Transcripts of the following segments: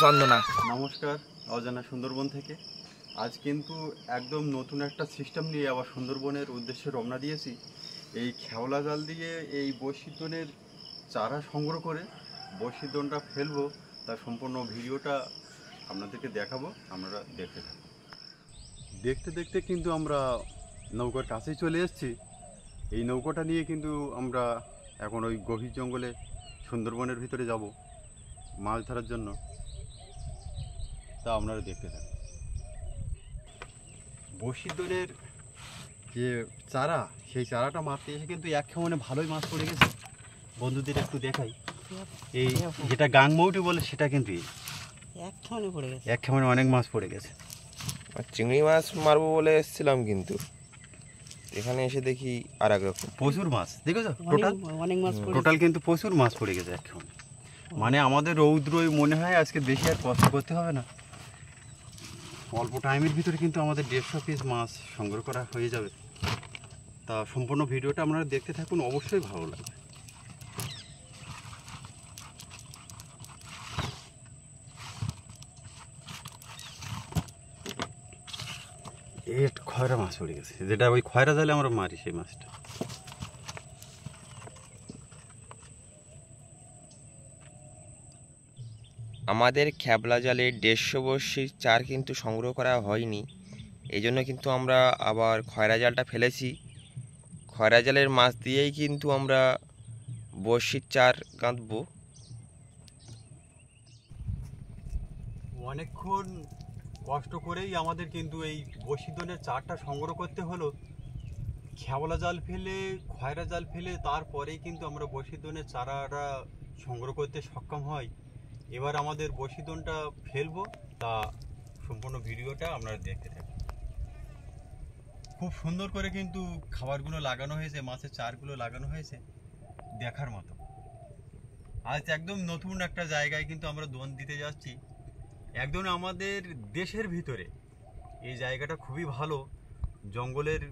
চন্দনা নমস্কার অজানা সুন্দরবন থেকে আজ কিন্তু একদম নতুন একটা সিস্টেম নিয়ে আবার সুন্দরবনের উদ্দেশ্যে রমনা দিয়েছি এই খেওলা জাল দিয়ে এই বৈশিদনের চারা সংগ্রহ করে বৈশিদনটা ফেলবো তার সম্পূর্ণ ভিডিওটা আপনাদেরকে দেখাবো আমরা দেখতে থাকবো দেখতে দেখতে কিন্তু আমরা নৌকার কাছেই চলে এসেছি এই নৌকাটা নিয়ে কিন্তু আমরা এখন ওই গভীর জঙ্গলে সুন্দরবনের ভিতরে যাব মাছ ধরার জন্য তা আপনারা দেখতে থাকুন বসিদলের যে চারা সেই চারাটা মারতে এসে কিন্তু এক খেমনে ভালোই মাছ পড়ে গেছে বন্ধুদের একটু দেখাই এই যেটা গাংমৌটি বলে সেটা কিন্তু এক খেমনে অনেক মাছ পড়ে গেছে চিংড়ি মাছ মারবো বলে এসেছিলাম কিন্তু এখানে এসে দেখি আর এক রকম প্রচুর মাছ দেখেছো টোটাল অনেক মাছ টোটাল কিন্তু প্রচুর মাছ পড়ে গেছে এখন মানে আমাদের রৌদ্রই মনে হয় আজকে বেশি আর কষ্ট করতে হবে না অল্প টাইমের ভিতরে কিন্তু আমাদের দেড়শো পিস মাছ সংগ্রহ করা হয়ে যাবে তা সম্পূর্ণ ভিডিওটা আপনারা দেখতে থাকুন অবশ্যই ভালো লাগবে খয়রা মাছ পড়ে গেছে যেটা ওই খয়রা জালে আমরা মারি সেই মাছটা আমাদের খ্যাবলা জালে দেড়শো বর্ষী চার কিন্তু সংগ্রহ করা হয়নি এই জন্য কিন্তু আমরা আবার খয়রা জালটা ফেলেছি খয়রা জালের মাছ দিয়েই কিন্তু আমরা বর্ষির চার গাঁথব অনেকক্ষণ কষ্ট করেই আমাদের কিন্তু এই বসিদনের চারটা সংগ্রহ করতে হলো খেওয়ালা জাল ফেলে খয়রা জাল ফেলে তারপরেই কিন্তু আমরা বসিদনের চারাটা সংগ্রহ করতে সক্ষম হয় এবার আমাদের বসিদনটা ফেলবো তা সম্পূর্ণ ভিডিওটা আপনারা দেখতে থাকুন খুব সুন্দর করে কিন্তু খাবারগুলো লাগানো হয়েছে মাছের চারগুলো লাগানো হয়েছে দেখার মতো আজ একদম নতুন একটা জায়গায় কিন্তু আমরা দোন দিতে যাচ্ছি একদম আমাদের দেশের ভিতরে এই জায়গাটা খুবই ভালো জঙ্গলের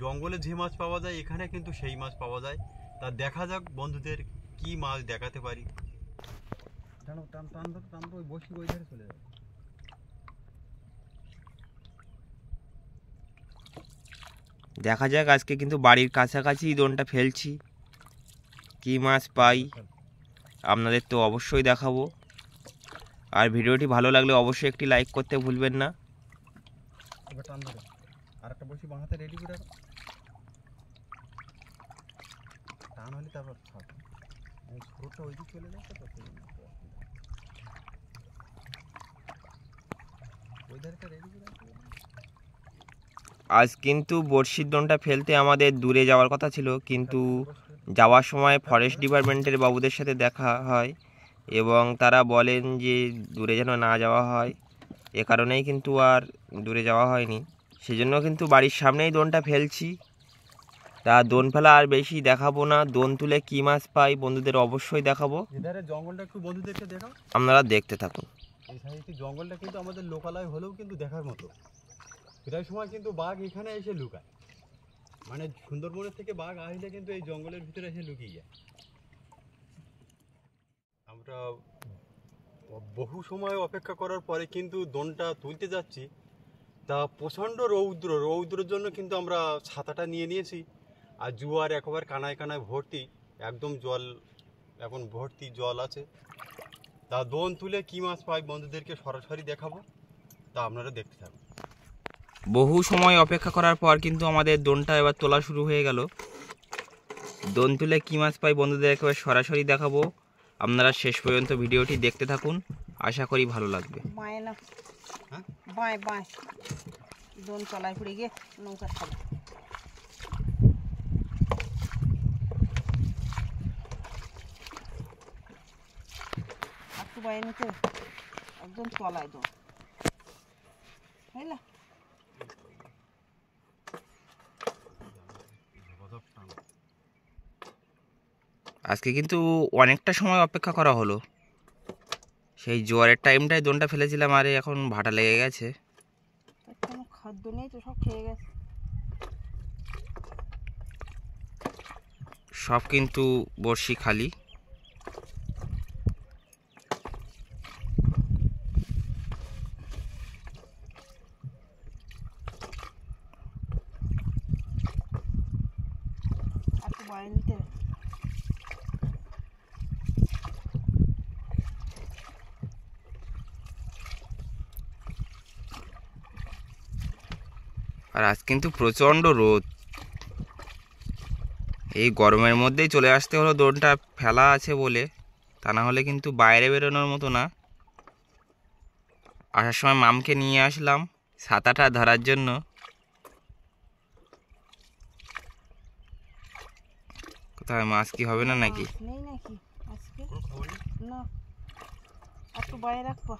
জঙ্গলে যে মাছ পাওয়া যায় এখানে কিন্তু সেই মাছ পাওয়া যায় তা দেখা যাক বন্ধুদের কি মাছ দেখাতে পারি দেখা যাক আজকে কিন্তু বাড়ির কাছাকাছি দোনটা ফেলছি কি মাছ পাই আপনাদের তো অবশ্যই দেখাবো আর ভিডিওটি ভালো লাগলে অবশ্যই একটি লাইক করতে ভুলবেন না মানে আজ কিন্তু বড়শির দনটা ফেলতে আমাদের দূরে যাওয়ার কথা ছিল কিন্তু যাওয়ার সময় ফরেস্ট ডিপার্টমেন্টের বাবুদের সাথে দেখা হয় এবং তারা বলেন যে দূরে যেন না যাওয়া হয় এ কারণেই কিন্তু আর দূরে যাওয়া হয়নি সেজন্য কিন্তু বাড়ির সামনেই দোনটা ফেলছি তা দোন ফেলা আর বেশি দেখাবো না দোন তুলে কী মাছ পাই বন্ধুদের অবশ্যই দেখাবো জঙ্গলটা একটু বন্ধুদেরকে দেখাও আপনারা দেখতে থাকুন জঙ্গলটা কিন্তু আমাদের লোকালয় হলেও কিন্তু দেখার মতো প্রায় সময় কিন্তু বাঘ এখানে এসে লুকায় মানে সুন্দরবনের থেকে বাঘ আসলে কিন্তু এই জঙ্গলের ভিতরে এসে লুকিয়ে যায় আমরা বহু সময় অপেক্ষা করার পরে কিন্তু দোনটা তুলতে যাচ্ছি তা প্রচণ্ড রৌদ্র রৌদ্রের জন্য কিন্তু আমরা ছাতাটা নিয়ে নিয়েছি আর জুয়ার একবার কানায় কানায় ভর্তি একদম জল এখন ভর্তি জল আছে তা দোন তুলে কী মাছ পাই বন্ধুদেরকে সরাসরি দেখাবো তা আপনারা দেখতে থাকুন বহু সময় অপেক্ষা করার পর কিন্তু আমাদের দোনটা এবার তোলা শুরু হয়ে গেল দোন তুলে কী মাছ পাই বন্ধুদের একেবারে সরাসরি দেখাবো আপনারা শেষ পর্যন্ত ভিডিওটি দেখতে থাকুন আশা করি ভালো লাগবে দোন হ্যাঁ? চলায় গিয়ে নৌকার একদম চলায় দোন তাই না আজকে কিন্তু অনেকটা সময় অপেক্ষা করা হলো সেই জোয়ারের টাইমটায় দোনটা ফেলেছিলাম আরে এখন ভাটা লেগে গেছে খাদ্য নেই তো সব খেয়ে গেছে সব কিন্তু বর্ষি খালি বাইরে আর আজ কিন্তু প্রচণ্ড রোদ এই গরমের মধ্যেই চলে আসতে হলো দোনটা ফেলা আছে বলে তা না হলে কিন্তু বাইরে বেরোনোর মতো না আসার সময় মামকে নিয়ে আসলাম ছাতাটা ধরার জন্য কোথায় মাছ কি হবে না নাকি বাইরে রাখবো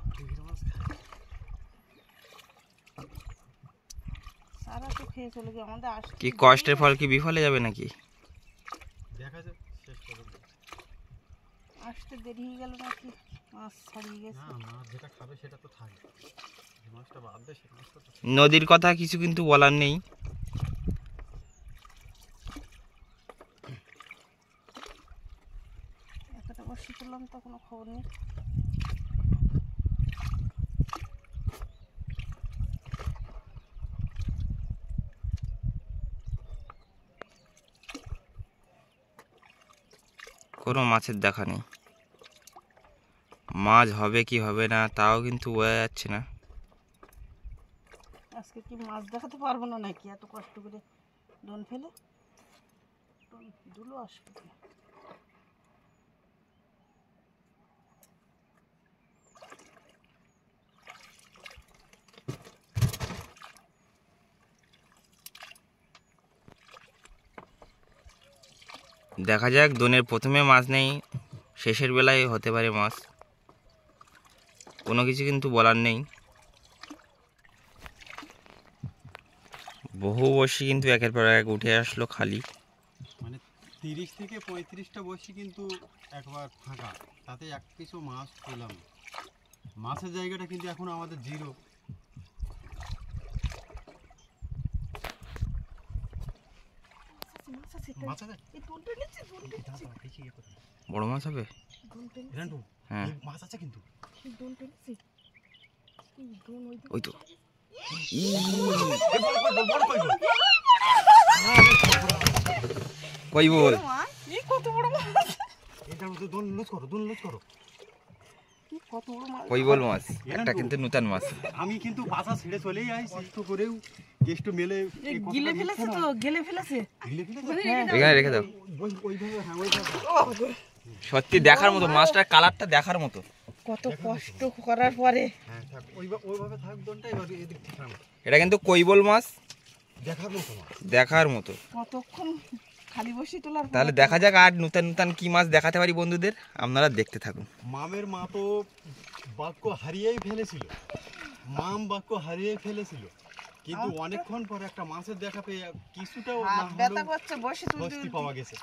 তারা তো খেয়ে চলে গিয়ে আমাদের আসছে কি কষ্টের ফল কি বিফলে যাবে নাকি দেখা যাক শেষ পর্যন্ত আসতে দেরি হয়ে গেল নাকি মাছ ছাড়িয়ে গেছে না যেটা খাবে সেটা তো থাকে মাছটা বাদ দে নদীর কথা কিছু কিন্তু বলার নেই একটা বসে তুললাম তো কোনো খবর নেই কোনো মাছের দেখা নেই মাছ হবে কি হবে না তাও কিন্তু বোঝা যাচ্ছে না আজকে কি মাছ দেখাতে পারবো না নাকি এত কষ্ট করে ডোন ফেলে ডোন দুলো আসবে দেখা যাক দোনের প্রথমে মাছ নেই শেষের বেলায় হতে পারে মাছ কোনো কিছু কিন্তু বলার নেই বহু বসি কিন্তু একের পর এক উঠে আসলো খালি মানে তিরিশ থেকে পঁয়ত্রিশটা বসি কিন্তু একবার ফাঁকা তাতে এক কিছু মাছ পেলাম মাছের জায়গাটা কিন্তু এখন আমাদের জিরো বড় মাছ হবে হ্যাঁ। মাছ আছে কিন্তু ওই তো কই বল কত বড় মাছ এটা দুন লুজ করো দুন লুজ করো কই বল একটা কিন্তু নতুন মাছ আমি কিন্তু বাসা ছেড়ে করেও মেলে গিলে ফেলেছে তো ফেলেছে মানে হ্যাঁ। এখানে রেখে দাও হ্যাঁ, সত্যি দেখার মতো মাছটার কালারটা দেখার মতো কত কষ্ট করার পরে হ্যাঁ, এটা কিন্তু কৈবল মাছ দেখার মতো দেখার মতো কতক্ষণ খালি বসি তোলার তাহলে দেখা যাক আর নতুন নতুন কি মাছ দেখাতে পারি বন্ধুদের আপনারা দেখতে থাকুন মামের মা তো বাক্য হারিয়েই ফেলেছিল মাম বাক্য হারিয়ে ফেলেছিল কিন্তু অনেকক্ষণ পরে একটা মাছের দেখা পেয়ে কিছুটা ব্যথা করছে বসে তুলতে পাওয়া গেছে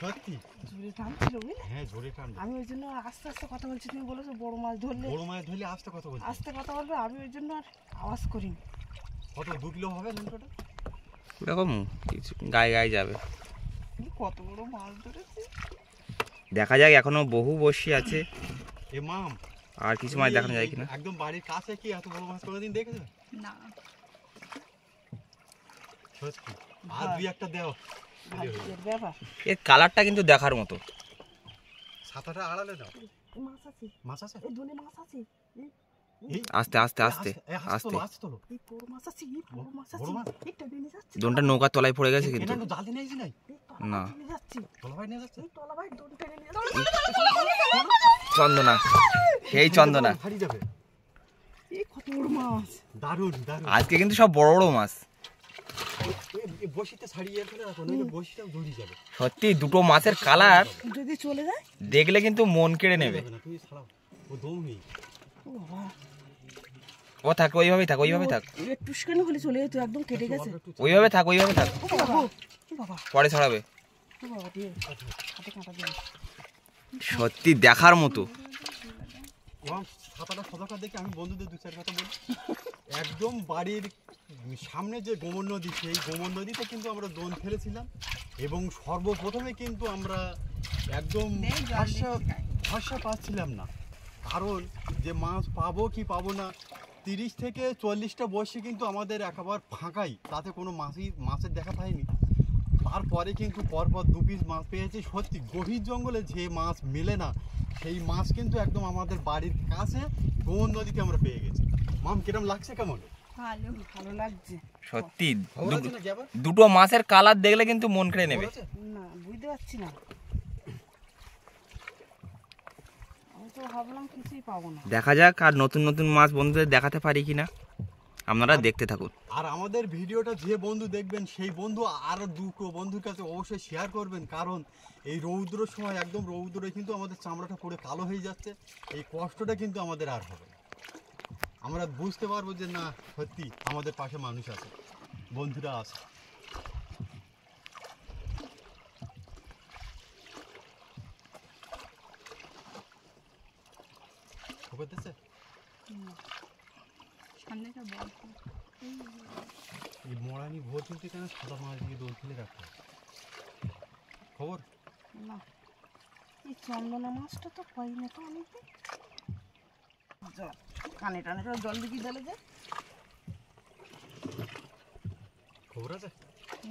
সত্যি জোরে টানছিল বুঝলে হ্যাঁ জোরে টান আমি ওই জন্য আস্তে আস্তে কথা বলছি তুমি বলেছো বড় মাছ ধরলে বড় মাছ ধরলে আস্তে কথা বলছি আস্তে কথা বলবে আমি ওই জন্য আর আওয়াজ করিনি কত দু কিলো হবে ঝুমকোটা ওরকম কিছু গায়ে গায়ে যাবে কত বড় মাছ ধরেছে দেখা যাক এখনো বহু বসি আছে এ মাম আর কিছু মাছ দেখানো যায় কিনা একদম বাড়ির কাছে কি এত বড় মাছ কোনোদিন দেখেছো না সত্যি দুই একটা এর কালারটা কিন্তু দেখার মতো সাতাটা আড়ালে দাও মাছ আছে মাছ আছে এই দুনে মাছ আছে দোনটা নৌকার তলায় পড়ে গেছে কিন্তু চন্দনা সেই চন্দনা আজকে কিন্তু সব বড় বড় মাছ সত্যি দুটো মাছের কালার যদি চলে যায় দেখলে কিন্তু মন কেড়ে নেবে ও থাক ওইভাবেই থাক ওইভাবেই থাক একটুখানি চলে যেত একদম কেটে গেছে ওইভাবে থাক ওইভাবে থাক পরে ছাড়াবে সত্যি দেখার মতো দেখে আমি বন্ধুদের দু চার কথা বলি একদম বাড়ির সামনে যে গোমর নদী সেই গোমর নদীতে কিন্তু আমরা দোন ফেলেছিলাম এবং সর্বপ্রথমে কিন্তু আমরা একদম ভরসা ভরসা পাচ্ছিলাম না কারণ যে মাছ পাবো কি পাবো না তিরিশ থেকে চল্লিশটা বয়সে কিন্তু আমাদের একেবারে ফাঁকাই তাতে কোনো মাছই মাছের দেখা পাইনি তারপরে কিন্তু পরপর দু পিস মাছ পেয়েছি সত্যি গভীর জঙ্গলে যে মাছ মেলে না সেই মাছ কিন্তু একদম আমাদের বাড়ির কাছে গোবন নদীতে আমরা পেয়ে গেছি মাম কিরম লাগছে কেমন সত্যি দুটো মাছের কালার দেখলে কিন্তু মন কেড়ে নেবে না বুঝতে পারছি না দেখা যাক আর নতুন নতুন মাছ বন্ধুদের দেখাতে পারি কিনা আপনারা দেখতে থাকুন আর আমাদের ভিডিওটা যে বন্ধু দেখবেন সেই বন্ধু আরও দুটো বন্ধুর কাছে অবশ্যই শেয়ার করবেন কারণ এই রৌদ্রর সময় একদম রৌদ্রে কিন্তু আমাদের চামড়াটা পুরো কালো হয়ে যাচ্ছে এই কষ্টটা কিন্তু আমাদের আর হবে আমরা বুঝতে পারবো যে না সত্যি আমাদের পাশে মানুষ আছে বন্ধুরা আছে করতেছে এই মরানি ভোর তুলতে কেন সাদা মাছ দিয়ে দোল খেলে রাখতে খবর না এই চন্দনা মাছটা তো পাই না তো অনেকদিন কানে টানে জল দিকে জলে যায় খবর আছে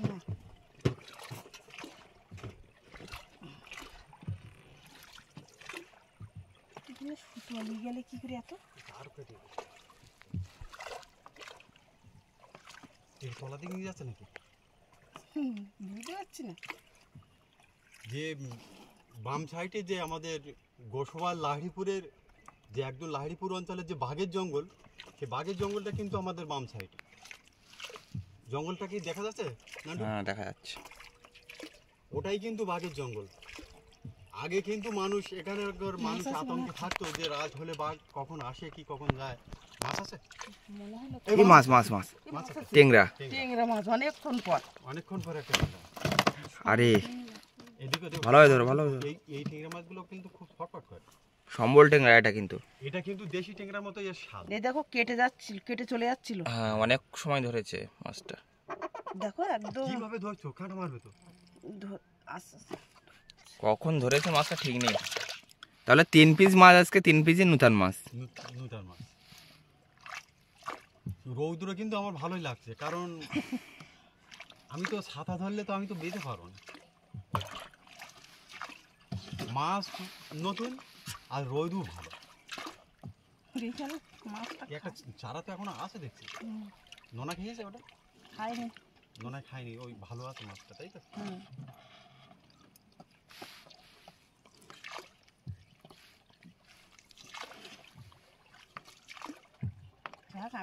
না সুতো গেলে কি করে এত আর কেটে তলা দিকে নিয়ে বুঝতে পারছি না যে বাম সাইডে যে আমাদের গোসবা লাহড়িপুরের যে একদম লাহড়িপুর অঞ্চলের যে বাঘের জঙ্গল বাঘের জঙ্গলটা কিন্তু আমাদের বাম জঙ্গলটা কি দেখা যাচ্ছে না হ্যাঁ, দেখা যাচ্ছে ওটাই কিন্তু বাঘের জঙ্গল আগে কিন্তু মানুষ এখানে হ্যাঁ, মানুষ আতঙ্কে থাকতো যে রাজ হলে বাঘ কখন আসে কি কখন যায় মাছ আছে এই মাছ মাছ মাছ টেংরা টেংরা মাছ অনেকক্ষণ পর অনেকক্ষণ পর একটা আরে ভালো হয় ধরো ভালো হয় এই টেংরা মাছগুলো কিন্তু খুব ফটফট করে সম্বল টেংরা এটা কিন্তু এটা কিন্তু দেশি টেংরার মতো এর স্বাদ এই দেখো কেটে যাচ্ছিল কেটে চলে যাচ্ছিল হ্যাঁ অনেক সময় ধরেছে মাছটা দেখো একদম কিভাবে ধরছো কাঁটা মারবে তো কখন ধরেছে মাছটা ঠিক নেই তাহলে তিন পিস মাছ আজকে তিন পিসই নূতন মাছ নূতন মাছ রৌদ্র কিন্তু আমার ভালোই লাগছে কারণ আমি তো ছাতা ধরলে তো আমি তো বেঁচে পারবো না মাছ নতুন আর রৌদু ভালো একটা চারা তো এখনো আছে দেখছি নোনা খেয়েছে ওটা খায়নি নোনা খায়নি ওই ভালো আছে মাছটা তাই তো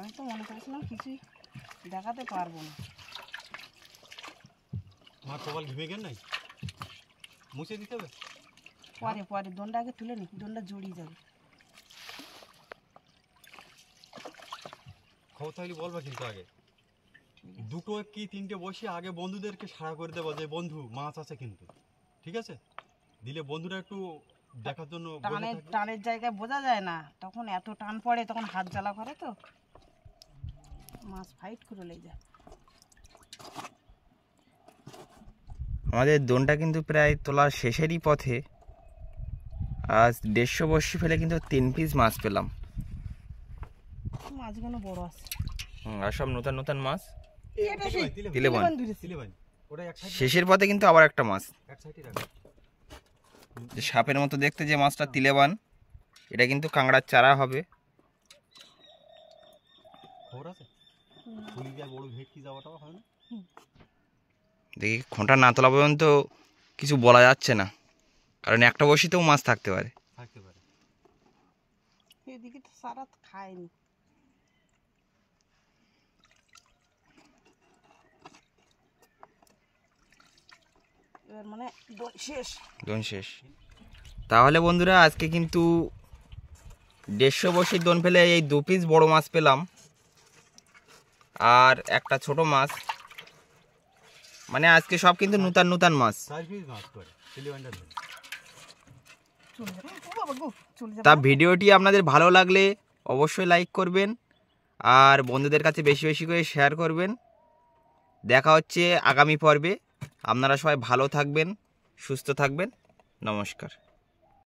আমি তো মনে করেছিলাম কিছুই দেখাতে পারবো না মা কপাল ঘিমে গেল নাই মুছে দিতে হবে পরে পরে দণ্ডা আগে তুলে নি দণ্ডা জড়িয়ে যাবে খবর তাহলে বলবা কিন্তু আগে দুটো কি তিনটে বসে আগে বন্ধুদেরকে সাড়া করে দেবা যে বন্ধু মাছ আছে কিন্তু ঠিক আছে দিলে বন্ধুরা একটু দেখার জন্য টানের জায়গায় বোঝা যায় না তখন এত টান পড়ে তখন হাত জ্বালা করে তো মাছ ফাইট করে লেগে যায় আমাদের দোনটা কিন্তু প্রায় তোলা শেষেরই পথে আজ দেড়শো বর্ষি ফেলে কিন্তু তিন পিস মাছ পেলাম মাছগুলো বড় আছে আর সব নতুন নতুন মাছ শেষের পথে কিন্তু আবার একটা মাছ সাপের মতো দেখতে যে মাছটা তিলেবান এটা কিন্তু কাঁকড়ার চারা হবে খবর আছে দেখি খোঁটা না তোলা পর্যন্ত কিছু বলা যাচ্ছে না কারণ একটা বসিতেও মাছ থাকতে পারে মানে তাহলে বন্ধুরা আজকে কিন্তু দেড়শো বসে দোন ফেলে এই দু পিস বড় মাছ পেলাম আর একটা ছোট মাছ মানে আজকে সব কিন্তু নূতন নূতন মাছ তা ভিডিওটি আপনাদের ভালো লাগলে অবশ্যই লাইক করবেন আর বন্ধুদের কাছে বেশি বেশি করে শেয়ার করবেন দেখা হচ্ছে আগামী পর্বে আপনারা সবাই ভালো থাকবেন সুস্থ থাকবেন নমস্কার